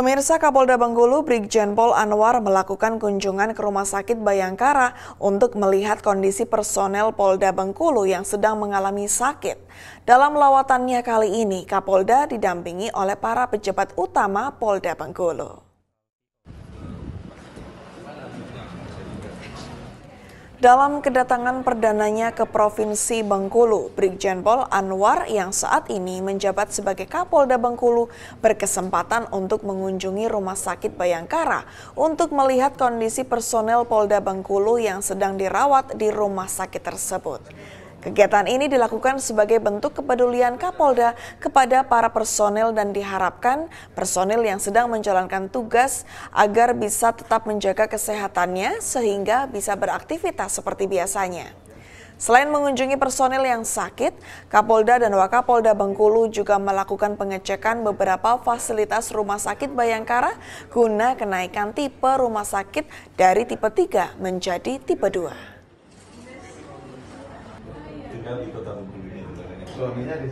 Pemirsa Kapolda Bengkulu Brigjen Pol Anwar melakukan kunjungan ke Rumah Sakit Bayangkara untuk melihat kondisi personel Polda Bengkulu yang sedang mengalami sakit. Dalam lawatannya kali ini, Kapolda didampingi oleh para pejabat utama Polda Bengkulu. Dalam kedatangan perdananya ke Provinsi Bengkulu, Brigjen Pol Anwar yang saat ini menjabat sebagai Kapolda Bengkulu berkesempatan untuk mengunjungi Rumah Sakit Bayangkara untuk melihat kondisi personel Polda Bengkulu yang sedang dirawat di rumah sakit tersebut. Kegiatan ini dilakukan sebagai bentuk kepedulian Kapolda kepada para personel dan diharapkan personel yang sedang menjalankan tugas agar bisa tetap menjaga kesehatannya sehingga bisa beraktivitas seperti biasanya. Selain mengunjungi personel yang sakit, Kapolda dan Wakapolda Bengkulu juga melakukan pengecekan beberapa fasilitas rumah sakit Bayangkara guna kenaikan tipe rumah sakit dari tipe 3 menjadi tipe 2. り方の組み合わせがね。